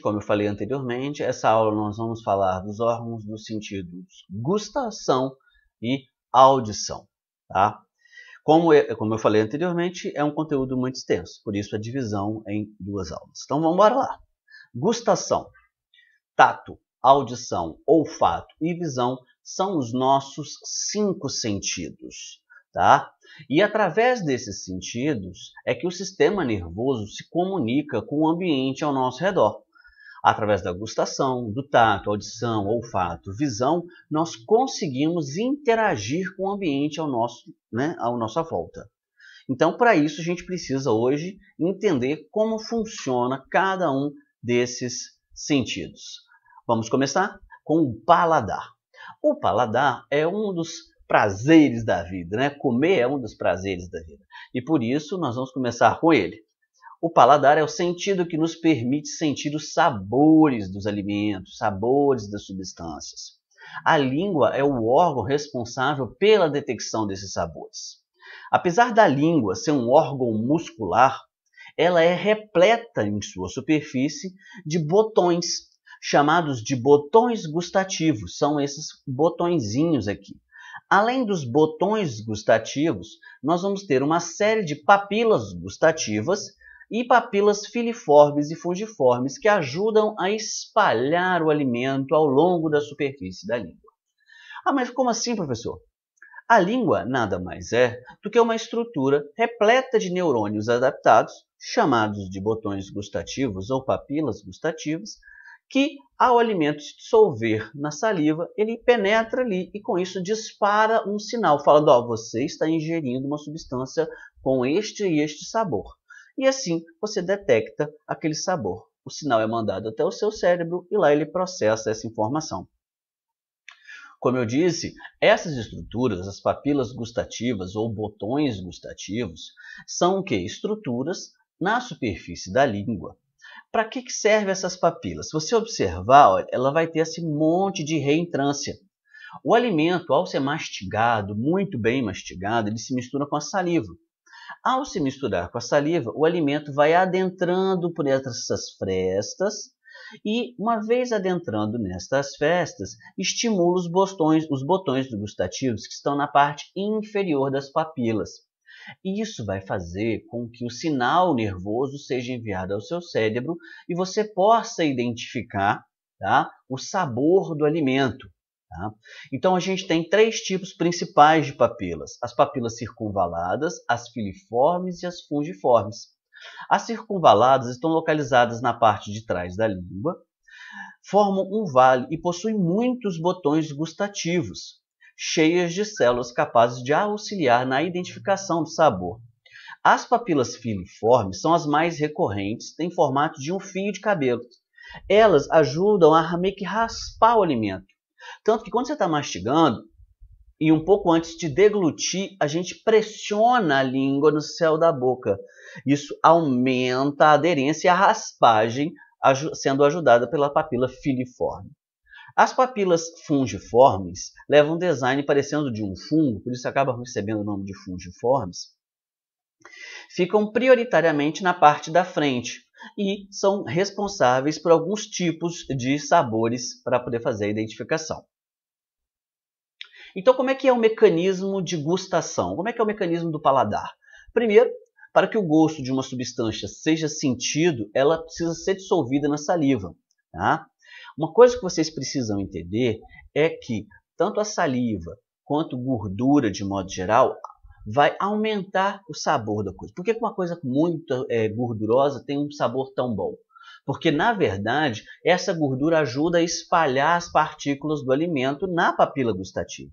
como eu falei anteriormente, essa aula nós vamos falar dos órgãos dos sentidos gustação e audição. Tá? Como, eu, como eu falei anteriormente, é um conteúdo muito extenso, por isso a divisão em duas aulas. Então vamos embora lá. Gustação, tato, audição, olfato e visão são os nossos cinco sentidos. Tá? E através desses sentidos é que o sistema nervoso se comunica com o ambiente ao nosso redor. Através da gustação, do tato, audição, olfato, visão, nós conseguimos interagir com o ambiente ao nosso, né, à nossa volta. Então, para isso, a gente precisa hoje entender como funciona cada um desses sentidos. Vamos começar com o paladar. O paladar é um dos prazeres da vida, né? Comer é um dos prazeres da vida. E por isso nós vamos começar com ele. O paladar é o sentido que nos permite sentir os sabores dos alimentos, sabores das substâncias. A língua é o órgão responsável pela detecção desses sabores. Apesar da língua ser um órgão muscular, ela é repleta em sua superfície de botões, chamados de botões gustativos. São esses botõezinhos aqui. Além dos botões gustativos, nós vamos ter uma série de papilas gustativas e papilas filiformes e fungiformes que ajudam a espalhar o alimento ao longo da superfície da língua. Ah, mas como assim, professor? A língua nada mais é do que uma estrutura repleta de neurônios adaptados, chamados de botões gustativos ou papilas gustativas, que, ao alimento se dissolver na saliva, ele penetra ali e, com isso, dispara um sinal falando: Ó, oh, você está ingerindo uma substância com este e este sabor e assim você detecta aquele sabor. O sinal é mandado até o seu cérebro e lá ele processa essa informação. Como eu disse, essas estruturas, as papilas gustativas ou botões gustativos, são que? Estruturas na superfície da língua. Para que, que servem essas papilas? Se você observar, ela vai ter esse monte de reentrância. O alimento, ao ser mastigado, muito bem mastigado, ele se mistura com a saliva. Ao se misturar com a saliva, o alimento vai adentrando por essas frestas e, uma vez adentrando nestas festas, estimula os botões, os botões gustativos que estão na parte inferior das papilas. Isso vai fazer com que o sinal nervoso seja enviado ao seu cérebro e você possa identificar tá, o sabor do alimento. Tá? Então, a gente tem três tipos principais de papilas: as papilas circunvaladas, as filiformes e as fungiformes. As circunvaladas estão localizadas na parte de trás da língua, formam um vale e possuem muitos botões gustativos, cheias de células capazes de auxiliar na identificação do sabor. As papilas filiformes são as mais recorrentes, têm formato de um fio de cabelo. Elas ajudam a meio que raspar o alimento, tanto que quando você está mastigando, e um pouco antes de deglutir, a gente pressiona a língua no céu da boca. Isso aumenta a aderência e a raspagem, sendo ajudada pela papila filiforme. As papilas fungiformes levam um design parecendo de um fungo, por isso acaba recebendo o nome de fungiformes. Ficam prioritariamente na parte da frente, e são responsáveis por alguns tipos de sabores para poder fazer a identificação. Então, como é que é o mecanismo de gustação? Como é que é o mecanismo do paladar? Primeiro, para que o gosto de uma substância seja sentido, ela precisa ser dissolvida na saliva. Tá? Uma coisa que vocês precisam entender é que tanto a saliva quanto gordura, de modo geral, vai aumentar o sabor da coisa. Por que uma coisa muito é, gordurosa tem um sabor tão bom? Porque, na verdade, essa gordura ajuda a espalhar as partículas do alimento na papila gustativa.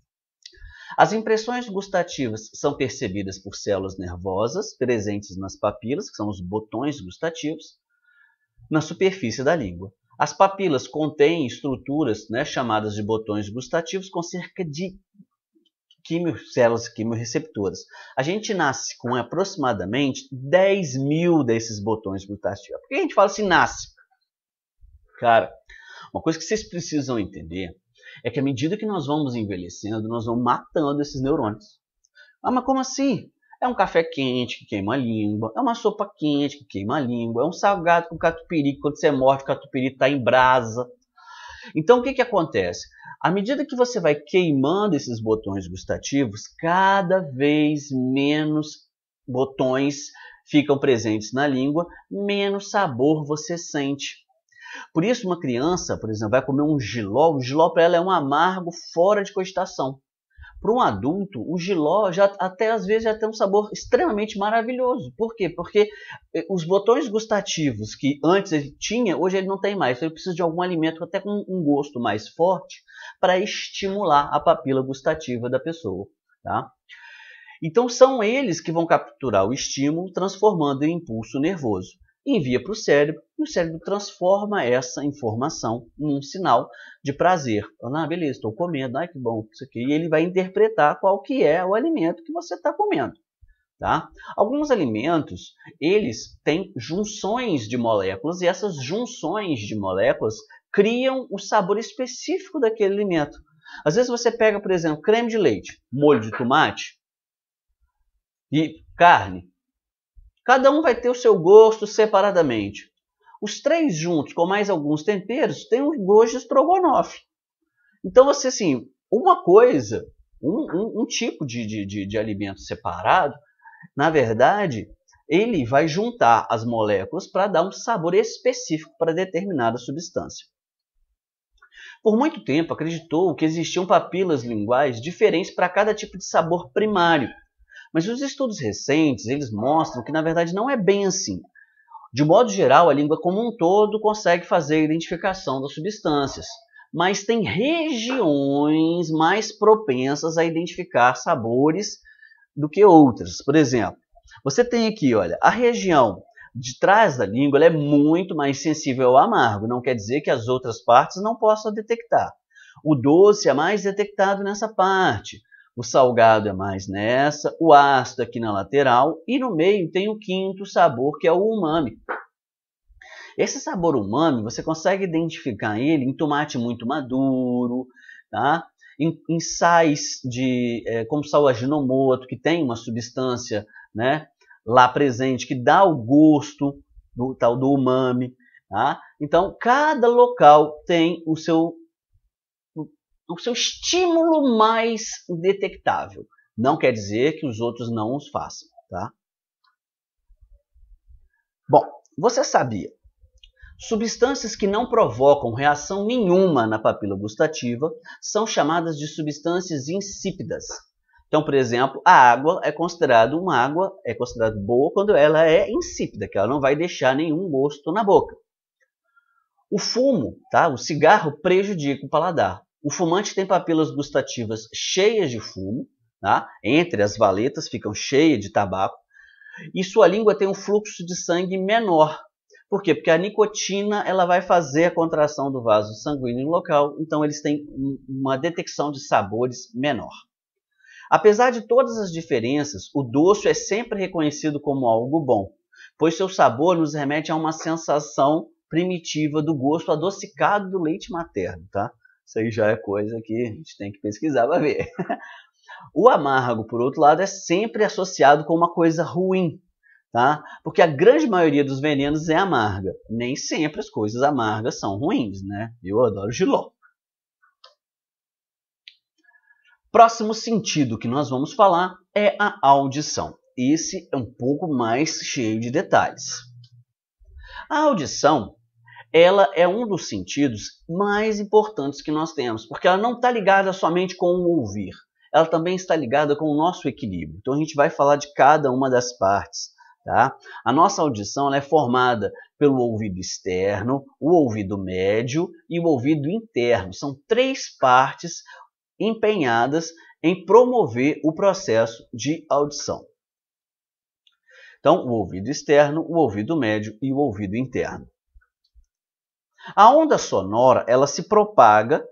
As impressões gustativas são percebidas por células nervosas presentes nas papilas, que são os botões gustativos, na superfície da língua. As papilas contêm estruturas né, chamadas de botões gustativos com cerca de quimio, células A gente nasce com aproximadamente 10 mil desses botões glutationa. Por que a gente fala assim, nasce? Cara, uma coisa que vocês precisam entender é que à medida que nós vamos envelhecendo, nós vamos matando esses neurônios. Ah, mas como assim? É um café quente que queima a língua, é uma sopa quente que queima a língua, é um salgado com catupiry, quando você morde o catupiry está em brasa. Então o que, que acontece? À medida que você vai queimando esses botões gustativos, cada vez menos botões ficam presentes na língua, menos sabor você sente. Por isso, uma criança, por exemplo, vai comer um giló, o giló para ela é um amargo fora de cogitação. Para um adulto, o giló já até às vezes já tem um sabor extremamente maravilhoso. Por quê? Porque eh, os botões gustativos que antes ele tinha, hoje ele não tem mais. Então, ele precisa de algum alimento até com um gosto mais forte para estimular a papila gustativa da pessoa. Tá? Então são eles que vão capturar o estímulo, transformando em impulso nervoso. Envia para o cérebro e o cérebro transforma essa informação num sinal de prazer. Ah, beleza, estou comendo, ai que bom isso aqui. E ele vai interpretar qual que é o alimento que você está comendo. Tá? Alguns alimentos, eles têm junções de moléculas e essas junções de moléculas criam o sabor específico daquele alimento. Às vezes você pega, por exemplo, creme de leite, molho de tomate e carne. Cada um vai ter o seu gosto separadamente. Os três juntos, com mais alguns temperos, têm um gosto de estrogonofe. Então você, assim, uma coisa, um, um, um tipo de, de, de, de alimento separado, na verdade, ele vai juntar as moléculas para dar um sabor específico para determinada substância. Por muito tempo acreditou que existiam papilas linguais diferentes para cada tipo de sabor primário, mas os estudos recentes eles mostram que na verdade não é bem assim. De modo geral, a língua como um todo consegue fazer a identificação das substâncias, mas tem regiões mais propensas a identificar sabores do que outras. Por exemplo, você tem aqui, olha, a região de trás da língua, ela é muito mais sensível ao amargo. Não quer dizer que as outras partes não possam detectar. O doce é mais detectado nessa parte. O salgado é mais nessa, o ácido aqui na lateral e no meio tem o quinto sabor que é o umami. Esse sabor umami você consegue identificar ele em tomate muito maduro, tá? Em, em sais de é, como sal aginomoto que tem uma substância, né, lá presente, que dá o gosto do tal do umami. Tá? Então, cada local tem o seu, o seu estímulo mais detectável. Não quer dizer que os outros não os façam. Tá? Bom, você sabia? Substâncias que não provocam reação nenhuma na papila gustativa são chamadas de substâncias insípidas. Então, por exemplo, a água é considerada uma água, é considerada boa quando ela é insípida, que ela não vai deixar nenhum gosto na boca. O fumo, tá? o cigarro, prejudica o paladar. O fumante tem papilas gustativas cheias de fumo, tá? entre as valetas ficam cheias de tabaco, e sua língua tem um fluxo de sangue menor. Por quê? Porque a nicotina ela vai fazer a contração do vaso sanguíneo local, então eles têm uma detecção de sabores menor. Apesar de todas as diferenças, o doce é sempre reconhecido como algo bom, pois seu sabor nos remete a uma sensação primitiva do gosto adocicado do leite materno, tá? Isso aí já é coisa que a gente tem que pesquisar para ver. o amargo, por outro lado, é sempre associado com uma coisa ruim, tá? Porque a grande maioria dos venenos é amarga. Nem sempre as coisas amargas são ruins, né? Eu adoro giló. Próximo sentido que nós vamos falar é a audição. Esse é um pouco mais cheio de detalhes. A audição, ela é um dos sentidos mais importantes que nós temos, porque ela não está ligada somente com o ouvir, ela também está ligada com o nosso equilíbrio. Então a gente vai falar de cada uma das partes. Tá? A nossa audição é formada pelo ouvido externo, o ouvido médio e o ouvido interno. São três partes empenhadas em promover o processo de audição. Então, o ouvido externo, o ouvido médio e o ouvido interno. A onda sonora, ela se propaga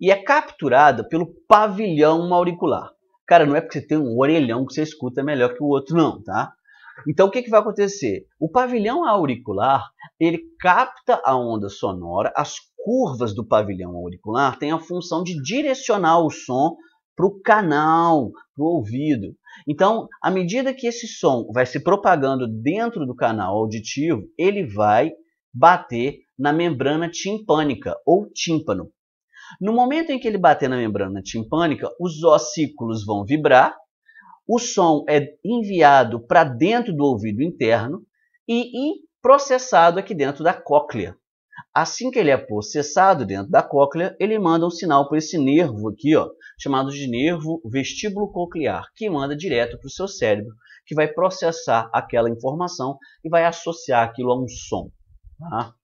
e é capturada pelo pavilhão auricular. Cara, não é porque você tem um orelhão que você escuta melhor que o outro, não, tá? Então, o que, que vai acontecer? O pavilhão auricular, ele capta a onda sonora, as curvas do pavilhão auricular têm a função de direcionar o som para o canal, para o ouvido. Então, à medida que esse som vai se propagando dentro do canal auditivo, ele vai bater na membrana timpânica ou tímpano. No momento em que ele bater na membrana timpânica, os ossículos vão vibrar, o som é enviado para dentro do ouvido interno e, e processado aqui dentro da cóclea. Assim que ele é processado dentro da cóclea, ele manda um sinal para esse nervo aqui, ó, chamado de nervo vestíbulo coclear, que manda direto para o seu cérebro, que vai processar aquela informação e vai associar aquilo a um som. Tá?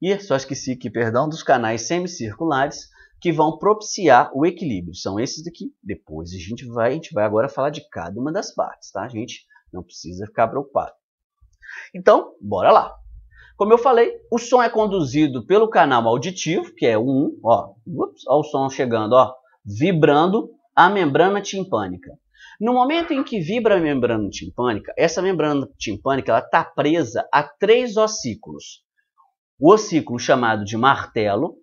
E só esqueci aqui, perdão, dos canais semicirculares que vão propiciar o equilíbrio. São esses daqui. Depois a gente vai, a gente vai agora falar de cada uma das partes, tá? A gente não precisa ficar preocupado. Então, bora lá. Como eu falei, o som é conduzido pelo canal auditivo, que é o 1, ó, ups, ó o som chegando, ó, vibrando a membrana timpânica. No momento em que vibra a membrana timpânica, essa membrana timpânica está presa a três ossículos. O ossículo chamado de martelo,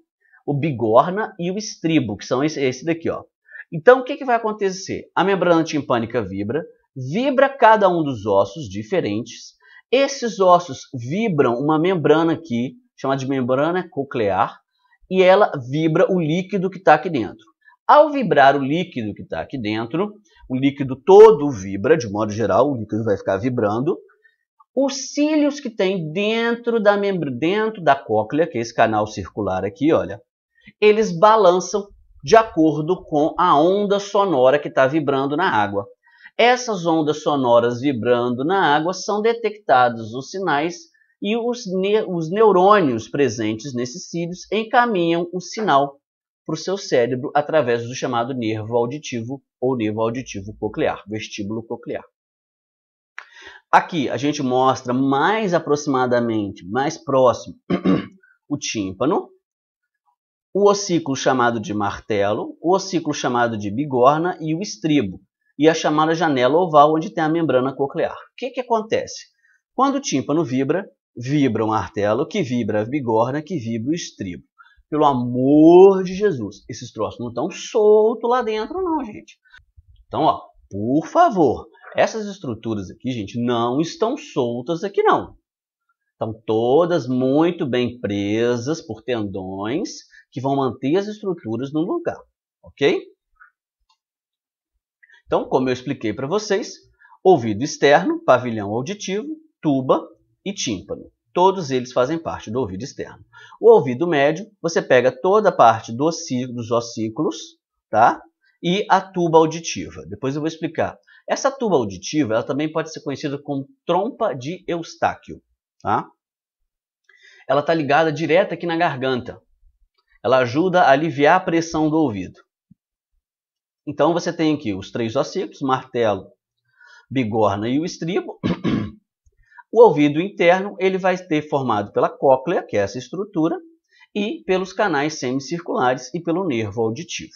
o bigorna e o estribo, que são esse, esse daqui. Ó. Então, o que, que vai acontecer? A membrana timpânica vibra, vibra cada um dos ossos diferentes, esses ossos vibram uma membrana aqui, chamada de membrana coclear, e ela vibra o líquido que está aqui dentro. Ao vibrar o líquido que está aqui dentro, o líquido todo vibra, de modo geral, o líquido vai ficar vibrando. Os cílios que tem dentro da, dentro da cóclea, que é esse canal circular aqui, olha, eles balançam de acordo com a onda sonora que está vibrando na água. Essas ondas sonoras vibrando na água são detectados os sinais e os, ne os neurônios presentes nesses cílios encaminham o sinal para o seu cérebro através do chamado nervo auditivo ou nervo auditivo coclear, vestíbulo coclear. Aqui a gente mostra mais aproximadamente, mais próximo, o tímpano, o ossículo chamado de martelo, o ossículo chamado de bigorna e o estribo e a chamada janela oval, onde tem a membrana coclear. O que, que acontece? Quando o tímpano vibra, vibra um artelo, que vibra a bigorna, que vibra o estribo. Pelo amor de Jesus, esses troços não estão soltos lá dentro não, gente. Então, ó, por favor, essas estruturas aqui, gente, não estão soltas aqui não. Estão todas muito bem presas por tendões que vão manter as estruturas no lugar, ok? Então, como eu expliquei para vocês, ouvido externo, pavilhão auditivo, tuba e tímpano. Todos eles fazem parte do ouvido externo. O ouvido médio, você pega toda a parte do dos ossículos, tá? E a tuba auditiva. Depois eu vou explicar. Essa tuba auditiva, ela também pode ser conhecida como trompa de Eustáquio, tá? Ela está ligada direto aqui na garganta. Ela ajuda a aliviar a pressão do ouvido. Então você tem aqui os três ossículos, martelo, bigorna e o estribo. O ouvido interno ele vai ter formado pela cóclea, que é essa estrutura, e pelos canais semicirculares e pelo nervo auditivo.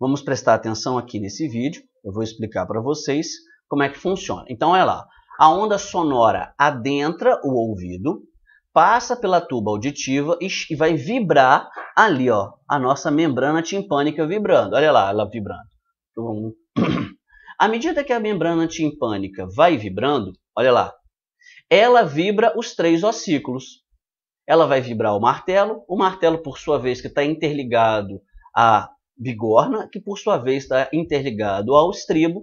Vamos prestar atenção aqui nesse vídeo. Eu vou explicar para vocês como é que funciona. Então, olha lá. A onda sonora adentra o ouvido, passa pela tuba auditiva e vai vibrar ali, ó, a nossa membrana timpânica vibrando. Olha lá, ela vibrando. À medida que a membrana timpânica vai vibrando, olha lá, ela vibra os três ossículos. Ela vai vibrar o martelo, o martelo, por sua vez, que está interligado à bigorna, que por sua vez está interligado ao estribo,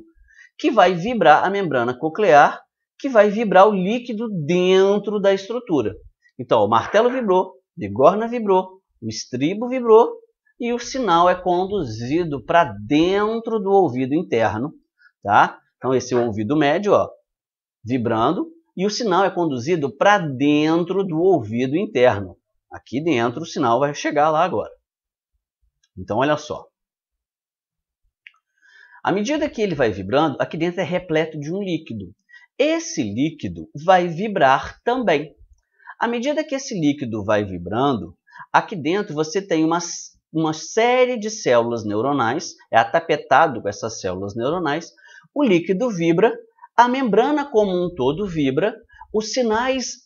que vai vibrar a membrana coclear, que vai vibrar o líquido dentro da estrutura. Então, o martelo vibrou, a bigorna vibrou, o estribo vibrou e o sinal é conduzido para dentro do ouvido interno, tá? Então, esse é o ouvido médio, ó, vibrando, e o sinal é conduzido para dentro do ouvido interno. Aqui dentro o sinal vai chegar lá agora. Então, olha só. À medida que ele vai vibrando, aqui dentro é repleto de um líquido. Esse líquido vai vibrar também. À medida que esse líquido vai vibrando, aqui dentro você tem uma, uma série de células neuronais, é atapetado com essas células neuronais, o líquido vibra, a membrana como um todo vibra, os sinais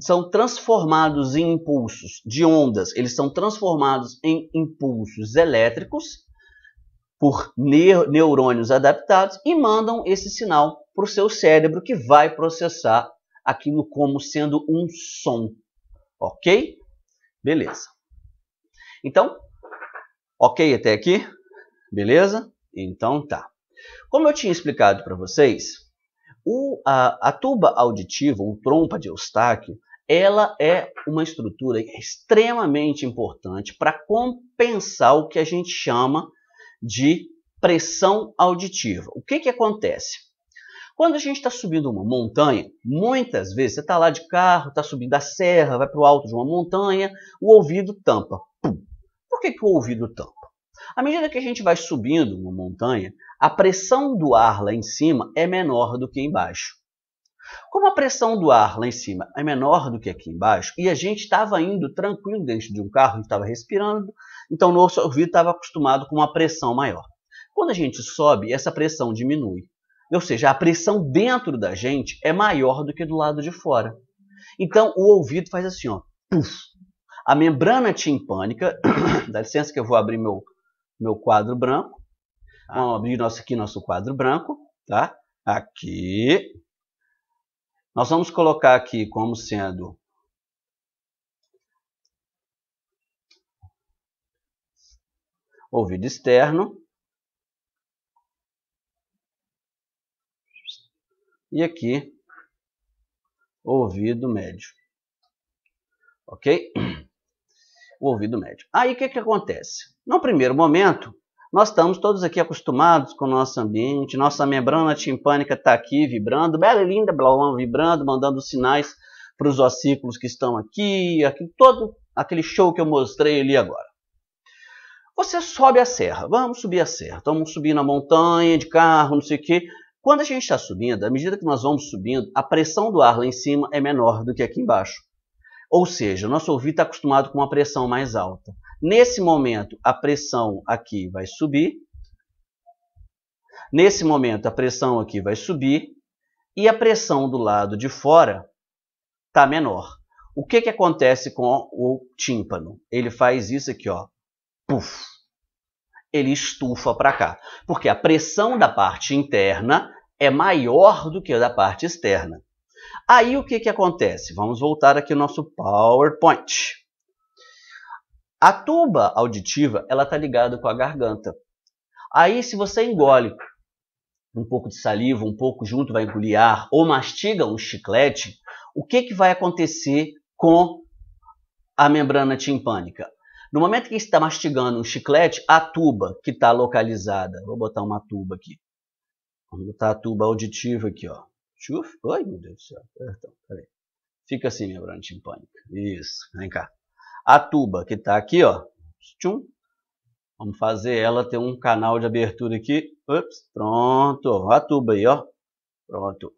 são transformados em impulsos de ondas, eles são transformados em impulsos elétricos por neurônios adaptados e mandam esse sinal para o seu cérebro que vai processar aquilo como sendo um som. Ok? Beleza. Então, ok até aqui? Beleza? Então tá. Como eu tinha explicado para vocês, o, a, a, tuba auditiva, ou trompa de Eustáquio, ela é uma estrutura extremamente importante para compensar o que a gente chama de pressão auditiva. O que, que acontece? Quando a gente está subindo uma montanha, muitas vezes você está lá de carro, está subindo a serra, vai para o alto de uma montanha, o ouvido tampa. Pum. Por que, que o ouvido tampa? À medida que a gente vai subindo uma montanha, a pressão do ar lá em cima é menor do que embaixo. Como a pressão do ar lá em cima é menor do que aqui embaixo, e a gente estava indo tranquilo dentro de um carro, estava respirando, então o nosso ouvido estava acostumado com uma pressão maior. Quando a gente sobe, essa pressão diminui. Ou seja, a pressão dentro da gente é maior do que do lado de fora. Então o ouvido faz assim, ó, puff. A membrana timpânica, dá licença que eu vou abrir meu, meu quadro branco. Ah. Vamos abrir nosso, aqui nosso quadro branco, tá? Aqui. Nós vamos colocar aqui como sendo ouvido externo. e aqui ouvido médio. Ok? O ouvido médio. Aí o que, que acontece? No primeiro momento, nós estamos todos aqui acostumados com o nosso ambiente, nossa membrana timpânica está aqui vibrando, bela e linda, blá, blá, vibrando, mandando sinais para os ossículos que estão aqui, aqui, todo aquele show que eu mostrei ali agora. Você sobe a serra, vamos subir a serra, estamos vamos subir na montanha de carro, não sei o quê. Quando a gente está subindo, à medida que nós vamos subindo, a pressão do ar lá em cima é menor do que aqui embaixo. Ou seja, nosso ouvido está acostumado com uma pressão mais alta. Nesse momento, a pressão aqui vai subir. Nesse momento, a pressão aqui vai subir. E a pressão do lado de fora está menor. O que, que acontece com o tímpano? Ele faz isso aqui, ó. Puf ele estufa para cá, porque a pressão da parte interna é maior do que a da parte externa. Aí o que, que acontece? Vamos voltar aqui ao nosso PowerPoint. A tuba auditiva ela está ligada com a garganta. Aí se você engole um pouco de saliva, um pouco junto vai engolir ar, ou mastiga um chiclete, o que, que vai acontecer com a membrana timpânica? No momento que está mastigando um chiclete, a tuba que está localizada, vou botar uma tuba aqui. Vamos botar a tuba auditiva aqui, ó. Chuf, ai meu Deus do céu. Então, peraí. Fica assim, meu branco pânico. Isso, vem cá. A tuba que está aqui, ó. Tchum. Vamos fazer ela ter um canal de abertura aqui. Ups, pronto. A tuba aí, ó. Pronto.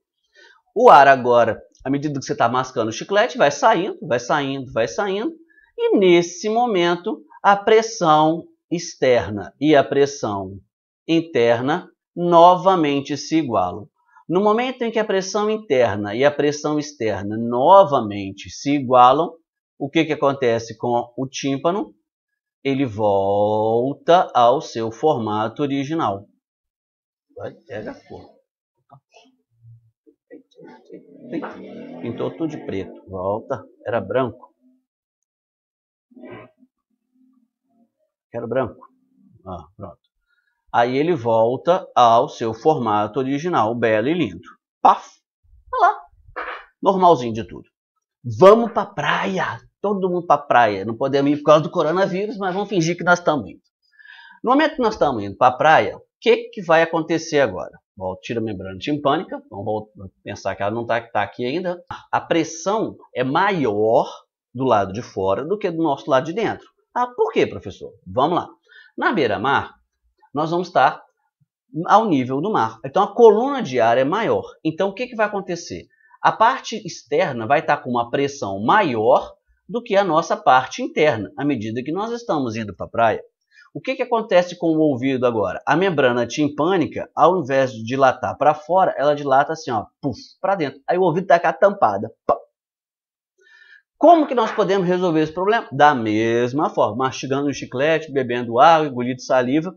O ar agora, à medida que você está mascando o chiclete, vai saindo, vai saindo, vai saindo e nesse momento a pressão externa e a pressão interna novamente se igualam. No momento em que a pressão interna e a pressão externa novamente se igualam, o que, que acontece com o tímpano? Ele volta ao seu formato original. Vai, pega a cor. Pintou tudo de preto. Volta. Era branco. Quero branco. Ah, pronto. Aí ele volta ao seu formato original, belo e lindo. Paf! Olha tá lá. Normalzinho de tudo. Vamos pra praia! Todo mundo pra praia. Não podemos ir por causa do coronavírus, mas vamos fingir que nós estamos indo. No momento que nós estamos indo pra praia, o que, que vai acontecer agora? Bom, tira a membrana timpânica, vamos pensar que ela não está tá aqui ainda. A pressão é maior do lado de fora do que do nosso lado de dentro. Ah, por quê, professor? Vamos lá. Na beira-mar, nós vamos estar ao nível do mar. Então, a coluna de ar é maior. Então, o que, que vai acontecer? A parte externa vai estar com uma pressão maior do que a nossa parte interna, à medida que nós estamos indo para a praia. O que, que acontece com o ouvido agora? A membrana timpânica, ao invés de dilatar para fora, ela dilata assim, ó, para dentro. Aí o ouvido está cá tampada. Como que nós podemos resolver esse problema? Da mesma forma, mastigando um chiclete, bebendo água, engolindo saliva.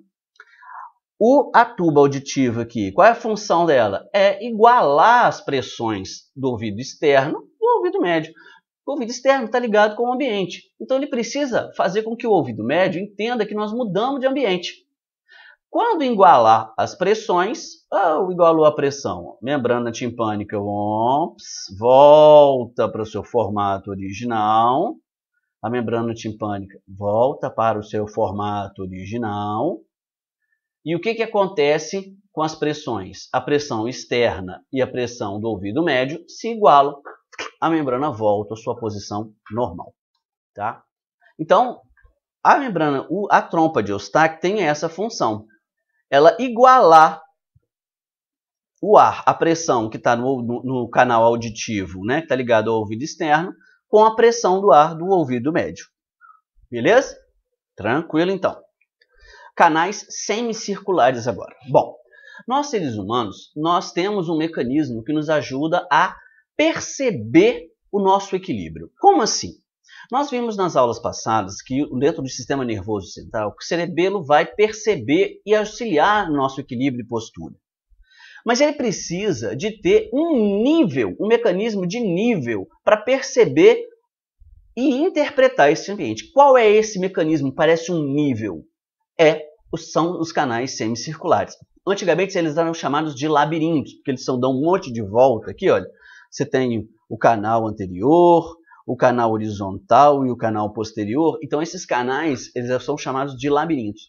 O, a tuba auditiva aqui, qual é a função dela? É igualar as pressões do ouvido externo e do ouvido médio. O ouvido externo está ligado com o ambiente. Então ele precisa fazer com que o ouvido médio entenda que nós mudamos de ambiente. Quando igualar as pressões, ou igualou a pressão, membrana timpânica, OMPS, volta para o seu formato original. A membrana timpânica volta para o seu formato original. E o que, que acontece com as pressões? A pressão externa e a pressão do ouvido médio se igualam. A membrana volta à sua posição normal. Tá? Então, a membrana, a trompa de Eustáquio tem essa função ela igualar o ar, a pressão que está no, no, no, canal auditivo, né, que está ligado ao ouvido externo, com a pressão do ar do ouvido médio. Beleza? Tranquilo, então. Canais semicirculares agora. Bom, nós seres humanos, nós temos um mecanismo que nos ajuda a perceber o nosso equilíbrio. Como assim? Nós vimos nas aulas passadas que dentro do sistema nervoso central, o cerebelo vai perceber e auxiliar nosso equilíbrio e postura. Mas ele precisa de ter um nível, um mecanismo de nível para perceber e interpretar esse ambiente. Qual é esse mecanismo? Parece um nível. É, são os canais semicirculares. Antigamente eles eram chamados de labirintos, porque eles são dão um monte de volta aqui, olha. Você tem o canal anterior, o canal horizontal e o canal posterior. Então esses canais eles são chamados de labirintos.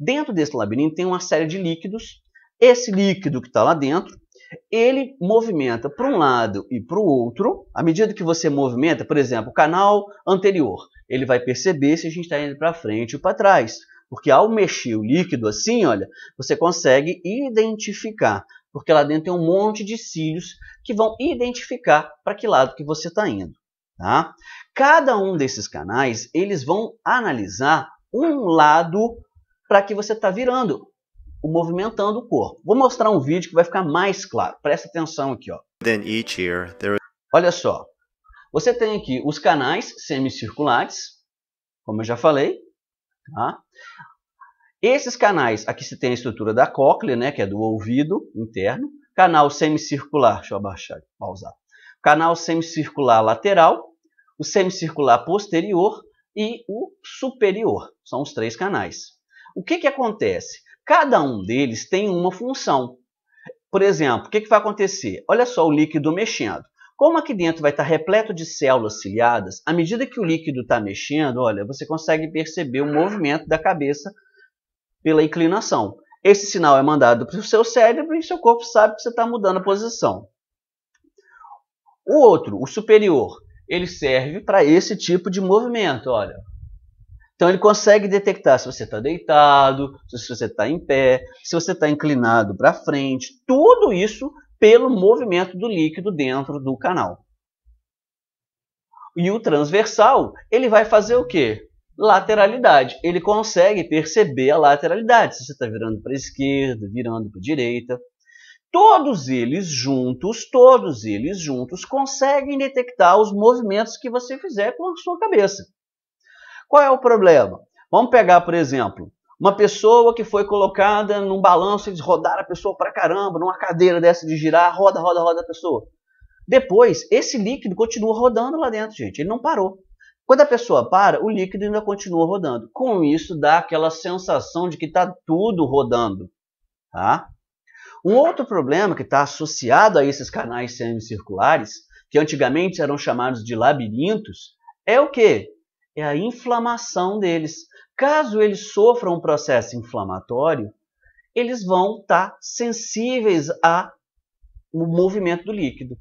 Dentro desse labirinto tem uma série de líquidos. Esse líquido que está lá dentro, ele movimenta para um lado e para o outro. À medida que você movimenta, por exemplo, o canal anterior, ele vai perceber se a gente está indo para frente ou para trás. Porque ao mexer o líquido assim, olha, você consegue identificar. Porque lá dentro tem um monte de cílios que vão identificar para que lado que você está indo. Tá? Cada um desses canais, eles vão analisar um lado para que você está virando, movimentando o corpo. Vou mostrar um vídeo que vai ficar mais claro. Presta atenção aqui. Ó. Olha só. Você tem aqui os canais semicirculares, como eu já falei. Tá? Esses canais, aqui você tem a estrutura da cóclea, né, que é do ouvido interno. Canal semicircular, deixa eu abaixar, pausar canal semicircular lateral, o semicircular posterior e o superior. São os três canais. O que, que acontece? Cada um deles tem uma função. Por exemplo, o que, que vai acontecer? Olha só o líquido mexendo. Como aqui dentro vai estar repleto de células ciliadas, à medida que o líquido está mexendo, olha, você consegue perceber o movimento da cabeça pela inclinação. Esse sinal é mandado para o seu cérebro e seu corpo sabe que você está mudando a posição. O outro, o superior, ele serve para esse tipo de movimento, olha. Então ele consegue detectar se você está deitado, se você está em pé, se você está inclinado para frente, tudo isso pelo movimento do líquido dentro do canal. E o transversal, ele vai fazer o quê? Lateralidade. Ele consegue perceber a lateralidade, se você está virando para a esquerda, virando para a direita todos eles juntos, todos eles juntos conseguem detectar os movimentos que você fizer com a sua cabeça. Qual é o problema? Vamos pegar, por exemplo, uma pessoa que foi colocada num balanço, eles rodaram a pessoa pra caramba, numa cadeira dessa de girar, roda, roda, roda a pessoa. Depois, esse líquido continua rodando lá dentro, gente, ele não parou. Quando a pessoa para, o líquido ainda continua rodando. Com isso, dá aquela sensação de que está tudo rodando. Tá? Um outro problema que está associado a esses canais semicirculares, que antigamente eram chamados de labirintos, é o que? É a inflamação deles. Caso eles sofram um processo inflamatório, eles vão estar tá sensíveis ao movimento do líquido.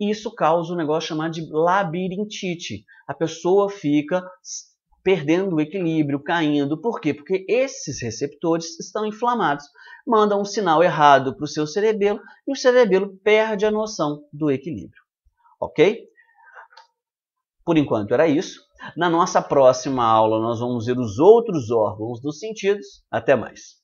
Isso causa um negócio chamado de labirintite. A pessoa fica perdendo o equilíbrio, caindo. Por quê? Porque esses receptores estão inflamados, mandam um sinal errado para o seu cerebelo e o cerebelo perde a noção do equilíbrio. Ok? Por enquanto era isso. Na nossa próxima aula, nós vamos ver os outros órgãos dos sentidos. Até mais.